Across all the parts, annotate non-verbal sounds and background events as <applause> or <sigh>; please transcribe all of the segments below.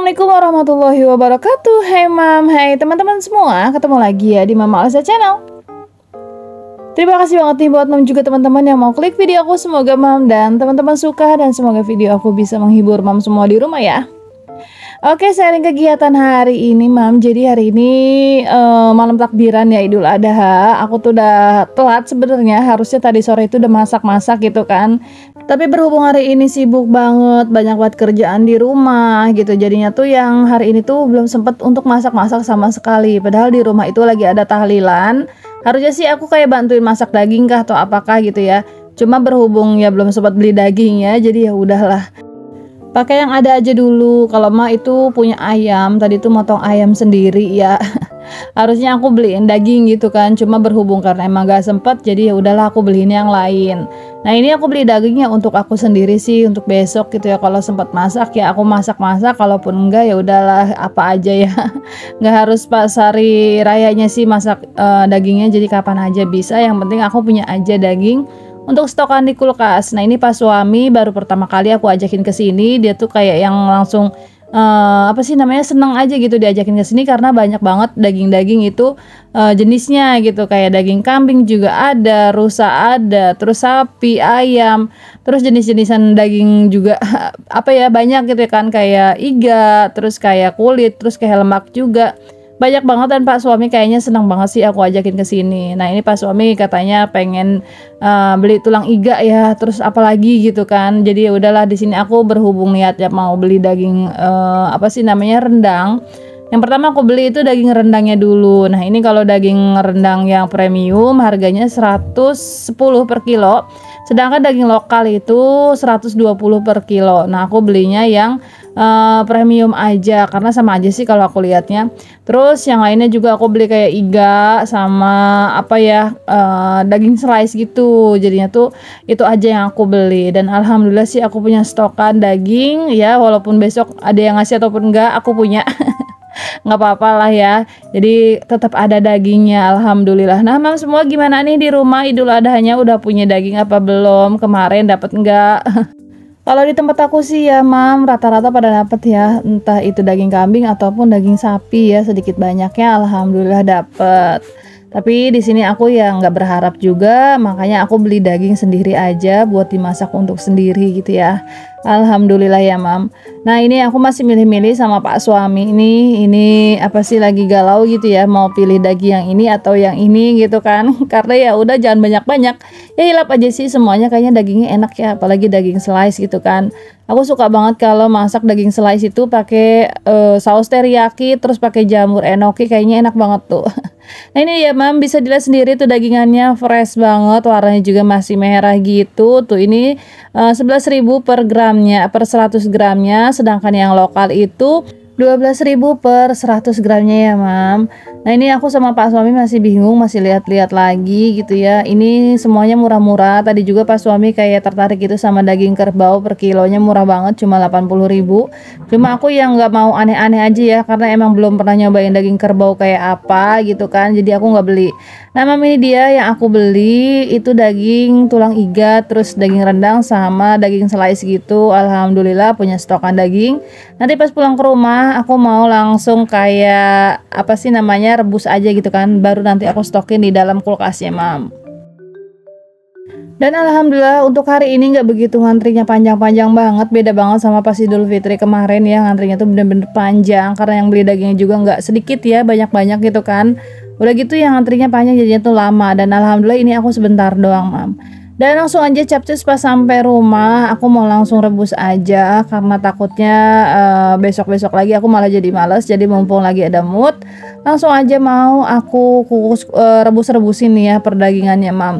Assalamualaikum warahmatullahi wabarakatuh Hai mam, hai teman-teman semua Ketemu lagi ya di Mama Alisa Channel Terima kasih banget nih buat mam juga teman-teman yang mau klik video aku Semoga mam dan teman-teman suka Dan semoga video aku bisa menghibur mam semua di rumah ya Oke, sharing kegiatan hari ini, Mam. Jadi hari ini uh, malam takbiran ya Idul Adha. Aku tuh udah telat sebenarnya. Harusnya tadi sore itu udah masak-masak gitu kan. Tapi berhubung hari ini sibuk banget, banyak buat kerjaan di rumah gitu. Jadinya tuh yang hari ini tuh belum sempet untuk masak-masak sama sekali. Padahal di rumah itu lagi ada tahlilan. Harusnya sih aku kayak bantuin masak daging kah atau apakah gitu ya. Cuma berhubung ya belum sempat beli dagingnya, jadi ya udahlah pakai yang ada aja dulu kalau mah itu punya ayam tadi tuh motong ayam sendiri ya <laughs> harusnya aku beliin daging gitu kan cuma berhubung karena emang gak sempet jadi ya udahlah aku beliin yang lain nah ini aku beli dagingnya untuk aku sendiri sih untuk besok gitu ya kalau sempat masak ya aku masak-masak kalaupun enggak ya udahlah apa aja ya <laughs> nggak harus pas hari rayanya sih masak uh, dagingnya jadi kapan aja bisa yang penting aku punya aja daging untuk stokan di kulkas. Nah, ini pas suami baru pertama kali aku ajakin ke sini, dia tuh kayak yang langsung uh, apa sih namanya seneng aja gitu diajakin ke sini karena banyak banget daging-daging itu uh, jenisnya gitu kayak daging kambing juga ada, rusa ada, terus sapi, ayam, terus jenis-jenisan daging juga <laughs> apa ya banyak gitu kan kayak iga, terus kayak kulit, terus kayak lemak juga banyak banget dan Pak suami kayaknya senang banget sih aku ajakin ke sini. Nah, ini Pak suami katanya pengen uh, beli tulang iga ya, terus apalagi gitu kan. Jadi ya udahlah di sini aku berhubung niat ya mau beli daging uh, apa sih namanya rendang. Yang pertama aku beli itu daging rendangnya dulu. Nah, ini kalau daging rendang yang premium harganya 110 per kilo. Sedangkan daging lokal itu 120 per kilo. Nah, aku belinya yang uh, premium aja karena sama aja sih kalau aku lihatnya. Terus yang lainnya juga aku beli kayak iga sama apa ya uh, daging slice gitu. Jadinya tuh itu aja yang aku beli dan alhamdulillah sih aku punya stokan daging ya walaupun besok ada yang ngasih ataupun enggak aku punya. <laughs> nggak apa-apa lah ya jadi tetap ada dagingnya alhamdulillah nah mam semua gimana nih di rumah idul Adahnya udah punya daging apa belum kemarin dapat enggak <laughs> Kalau di tempat aku sih ya mam rata-rata pada dapat ya entah itu daging kambing ataupun daging sapi ya sedikit banyaknya alhamdulillah dapet. Tapi di sini aku ya nggak berharap juga, makanya aku beli daging sendiri aja buat dimasak untuk sendiri gitu ya. Alhamdulillah ya mam. Nah ini aku masih milih-milih sama pak suami ini, ini apa sih lagi galau gitu ya, mau pilih daging yang ini atau yang ini gitu kan? <laughs> Karena ya udah jangan banyak-banyak, ya hilap aja sih semuanya kayaknya dagingnya enak ya, apalagi daging slice gitu kan. Aku suka banget kalau masak daging slice itu pakai uh, saus teriyaki, terus pakai jamur enoki, kayaknya enak banget tuh. <laughs> Nah ini ya mam bisa dilihat sendiri tuh dagingannya fresh banget warnanya juga masih merah gitu tuh ini uh, eh, 11.000 per gramnya per 100 gramnya sedangkan yang lokal itu 12.000 per 100 gramnya ya mam nah ini aku sama pak suami masih bingung masih lihat-lihat lagi gitu ya ini semuanya murah-murah tadi juga pak suami kayak tertarik gitu sama daging kerbau per kilonya murah banget cuma 80.000 cuma aku yang gak mau aneh-aneh aja ya karena emang belum pernah nyobain daging kerbau kayak apa gitu kan jadi aku gak beli nah mam ini dia yang aku beli itu daging tulang iga terus daging rendang sama daging selai segitu. alhamdulillah punya stokan daging nanti pas pulang ke rumah aku mau langsung kayak apa sih namanya rebus aja gitu kan baru nanti aku stokin di dalam kulkasnya mam dan alhamdulillah untuk hari ini nggak begitu ngantrinya panjang-panjang banget beda banget sama pas Idul Fitri kemarin ya ngantrinya tuh bener-bener panjang karena yang beli dagingnya juga nggak sedikit ya banyak-banyak gitu kan udah gitu yang ngantrinya panjang jadinya tuh lama dan alhamdulillah ini aku sebentar doang mam dan langsung aja capcus pas sampai rumah, aku mau langsung rebus aja karena takutnya eh, besok-besok uh, lagi aku malah jadi males. Jadi mumpung lagi ada mood, langsung aja mau aku kukus uh, rebus-rebusin nih ya perdagingannya, Mam.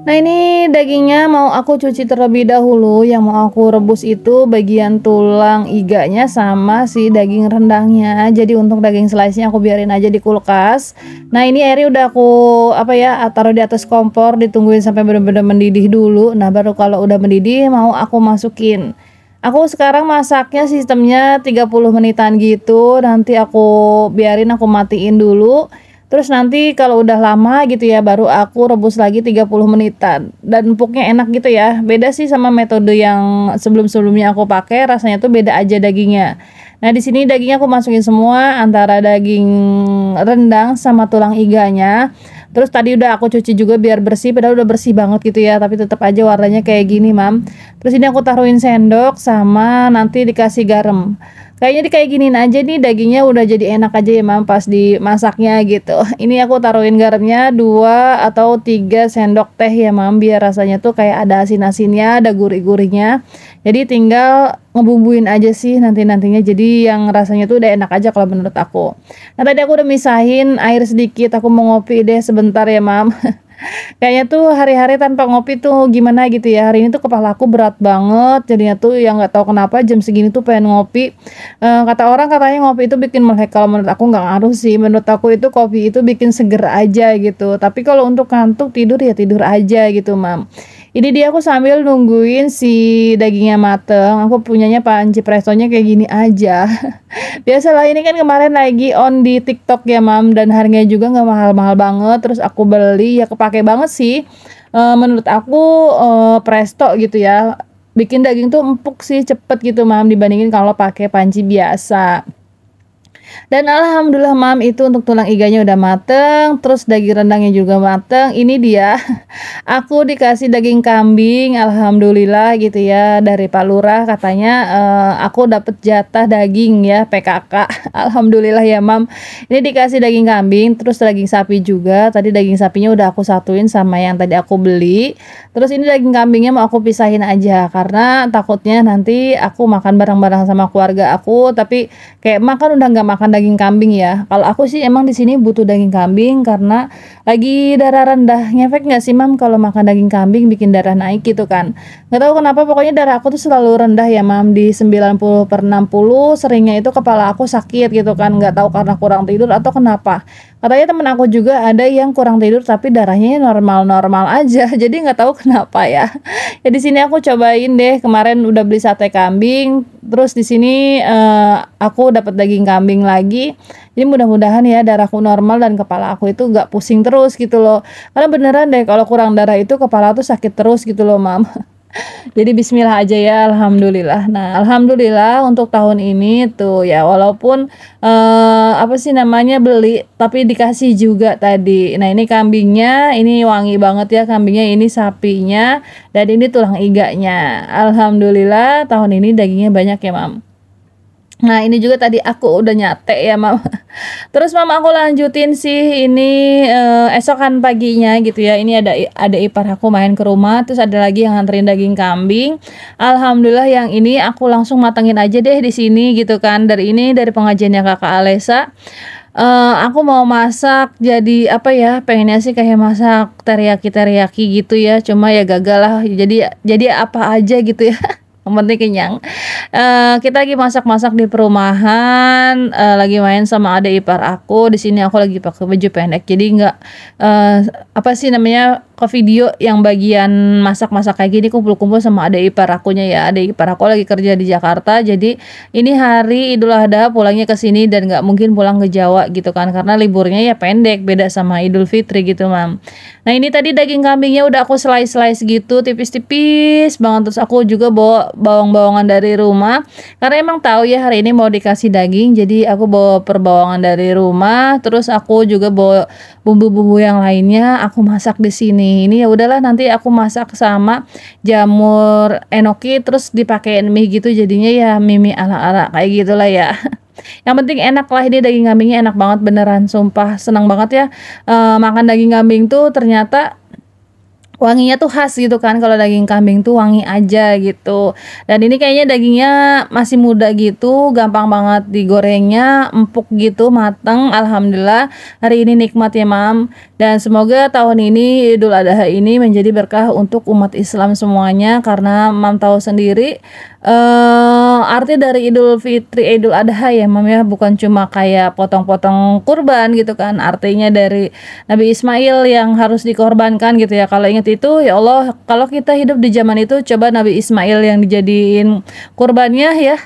Nah ini dagingnya mau aku cuci terlebih dahulu Yang mau aku rebus itu bagian tulang iganya sama si daging rendangnya Jadi untuk daging slice-nya aku biarin aja di kulkas Nah ini airnya udah aku apa ya taruh di atas kompor Ditungguin sampai benar-benar mendidih dulu Nah baru kalau udah mendidih mau aku masukin Aku sekarang masaknya sistemnya 30 menitan gitu Nanti aku biarin aku matiin dulu Terus nanti kalau udah lama gitu ya baru aku rebus lagi 30 menitan dan empuknya enak gitu ya. Beda sih sama metode yang sebelum-sebelumnya aku pakai, rasanya tuh beda aja dagingnya. Nah, di sini dagingnya aku masukin semua antara daging rendang sama tulang iganya. Terus tadi udah aku cuci juga biar bersih padahal udah bersih banget gitu ya, tapi tetap aja warnanya kayak gini, Mam. Terus ini aku taruhin sendok sama nanti dikasih garam. Kayaknya di kayak giniin aja nih dagingnya udah jadi enak aja ya mam pas dimasaknya gitu. <laughs> Ini aku taruhin garamnya 2 atau 3 sendok teh ya mam biar rasanya tuh kayak ada asin-asinnya, ada gurih-gurihnya. Jadi tinggal ngebumbuin aja sih nanti-nantinya jadi yang rasanya tuh udah enak aja kalau menurut aku. Nah tadi aku udah misahin air sedikit, aku mau ngopi deh sebentar ya mam. <laughs> kayaknya tuh hari-hari tanpa ngopi tuh gimana gitu ya hari ini tuh kepala aku berat banget jadinya tuh yang nggak tahu kenapa jam segini tuh pengen ngopi e, kata orang katanya ngopi itu bikin melek kalau menurut aku nggak ngaruh sih menurut aku itu kopi itu bikin seger aja gitu tapi kalau untuk kantuk tidur ya tidur aja gitu mam ini dia aku sambil nungguin si dagingnya mateng. Aku punyanya panci prestonya kayak gini aja. <laughs> Biasalah ini kan kemarin lagi on di TikTok ya, Mam, dan harganya juga gak mahal-mahal banget. Terus aku beli ya kepake banget sih. E, menurut aku e, presto gitu ya. Bikin daging tuh empuk sih, cepet gitu, Mam, dibandingin kalau pakai panci biasa. Dan alhamdulillah mam itu untuk tulang iganya udah mateng, terus daging rendangnya juga mateng. Ini dia. <laughs> Aku dikasih daging kambing, alhamdulillah gitu ya dari Pak Lurah katanya uh, aku dapat jatah daging ya PKK. <laughs> alhamdulillah ya mam. Ini dikasih daging kambing, terus daging sapi juga. Tadi daging sapinya udah aku satuin sama yang tadi aku beli. Terus ini daging kambingnya mau aku pisahin aja karena takutnya nanti aku makan bareng-bareng sama keluarga aku tapi kayak makan udah nggak makan makan daging kambing ya. Kalau aku sih emang di sini butuh daging kambing karena lagi darah rendah. Ngefek nggak sih mam kalau makan daging kambing bikin darah naik gitu kan? Nggak tahu kenapa pokoknya darah aku tuh selalu rendah ya mam di 90 per 60 seringnya itu kepala aku sakit gitu kan nggak tahu karena kurang tidur atau kenapa. Katanya temen aku juga ada yang kurang tidur tapi darahnya normal-normal aja. <laughs> Jadi nggak tahu kenapa ya. Ya di sini aku cobain deh kemarin udah beli sate kambing terus di sini uh, aku dapat daging kambing lagi jadi mudah-mudahan ya darahku normal dan kepala aku itu nggak pusing terus gitu loh karena beneran deh kalau kurang darah itu kepala tuh sakit terus gitu loh mam <laughs> Jadi bismillah aja ya alhamdulillah. Nah, alhamdulillah untuk tahun ini tuh ya walaupun eh apa sih namanya beli tapi dikasih juga tadi. Nah, ini kambingnya, ini wangi banget ya kambingnya, ini sapinya dan ini tulang iganya. Alhamdulillah tahun ini dagingnya banyak ya, Mam. Nah ini juga tadi aku udah nyate ya mama. <laughs> Terus mama aku lanjutin sih ini uh, esokan paginya gitu ya. Ini ada ada ipar aku main ke rumah, terus ada lagi yang nganterin daging kambing. Alhamdulillah yang ini aku langsung matengin aja deh di sini gitu kan. Dari ini dari pengajiannya kakak Alesa. Uh, aku mau masak jadi apa ya pengennya sih kayak masak teriyaki teriyaki gitu ya cuma ya gagal lah jadi jadi apa aja gitu ya <laughs> penting kenyang. Uh, kita lagi masak-masak di perumahan, uh, lagi main sama adik ipar aku. Di sini aku lagi pakai baju pendek, jadi nggak uh, apa sih namanya ke video yang bagian masak-masak kayak gini kumpul-kumpul sama ada ipar akunya ya ada ipar aku lagi kerja di Jakarta jadi ini hari Idul Adha pulangnya ke sini dan nggak mungkin pulang ke Jawa gitu kan karena liburnya ya pendek beda sama Idul Fitri gitu mam nah ini tadi daging kambingnya udah aku slice-slice gitu tipis-tipis banget terus aku juga bawa bawang-bawangan dari rumah karena emang tahu ya hari ini mau dikasih daging jadi aku bawa perbawangan dari rumah terus aku juga bawa bumbu-bumbu yang lainnya aku masak di sini nih ini ya udahlah nanti aku masak sama jamur enoki terus dipakein mie gitu jadinya ya mie mie ala ala kayak gitulah ya <laughs> yang penting enak lah ini daging kambingnya enak banget beneran sumpah senang banget ya e, makan daging kambing tuh ternyata wanginya tuh khas gitu kan kalau daging kambing tuh wangi aja gitu dan ini kayaknya dagingnya masih muda gitu gampang banget digorengnya empuk gitu mateng alhamdulillah hari ini nikmat ya mam dan semoga tahun ini Idul Adha ini menjadi berkah untuk umat Islam semuanya karena mam tahu sendiri uh, arti dari Idul Fitri Idul Adha ya Mam ya bukan cuma kayak potong-potong kurban gitu kan artinya dari Nabi Ismail yang harus dikorbankan gitu ya kalau ingat itu ya Allah kalau kita hidup di zaman itu coba Nabi Ismail yang dijadiin kurbannya ya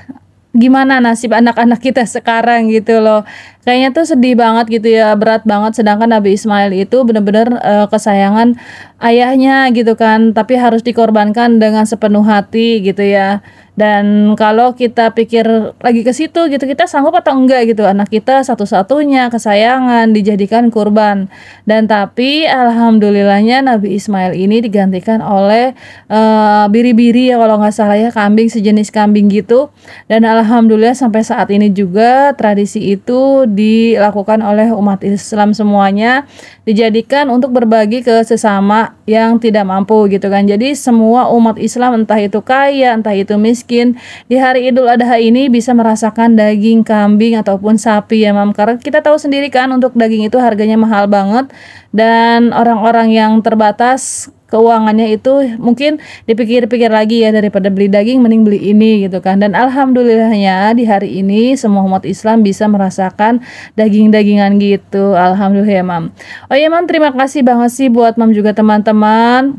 gimana nasib anak-anak kita sekarang gitu loh kayaknya tuh sedih banget gitu ya berat banget sedangkan Nabi Ismail itu bener-bener uh, kesayangan ayahnya gitu kan tapi harus dikorbankan dengan sepenuh hati gitu ya dan kalau kita pikir lagi ke situ gitu kita sanggup atau enggak gitu anak kita satu-satunya kesayangan dijadikan kurban dan tapi alhamdulillahnya Nabi Ismail ini digantikan oleh biri eh, biri-biri ya kalau nggak salah ya kambing sejenis kambing gitu dan alhamdulillah sampai saat ini juga tradisi itu dilakukan oleh umat Islam semuanya dijadikan untuk berbagi ke sesama yang tidak mampu gitu kan. Jadi semua umat Islam entah itu kaya, entah itu miskin, di hari Idul Adha ini bisa merasakan daging kambing ataupun sapi ya Mam. Karena kita tahu sendiri kan untuk daging itu harganya mahal banget dan orang-orang yang terbatas keuangannya itu mungkin dipikir-pikir lagi ya daripada beli daging mending beli ini gitu kan. Dan alhamdulillahnya di hari ini semua umat Islam bisa merasakan daging-dagingan gitu. Alhamdulillah ya, Mam. Oh ya, Mam, terima kasih banget sih buat Mam juga teman-teman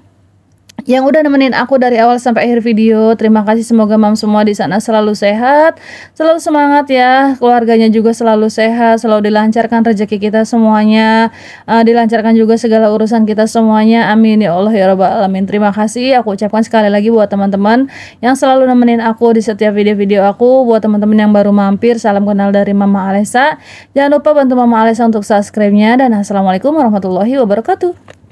yang udah nemenin aku dari awal sampai akhir video. Terima kasih semoga mam semua di sana selalu sehat, selalu semangat ya. Keluarganya juga selalu sehat, selalu dilancarkan rezeki kita semuanya, uh, dilancarkan juga segala urusan kita semuanya. Amin ya Allah ya Rabbal alamin. Terima kasih aku ucapkan sekali lagi buat teman-teman yang selalu nemenin aku di setiap video-video aku. Buat teman-teman yang baru mampir, salam kenal dari Mama Alesa. Jangan lupa bantu Mama Alesa untuk subscribe-nya dan assalamualaikum warahmatullahi wabarakatuh.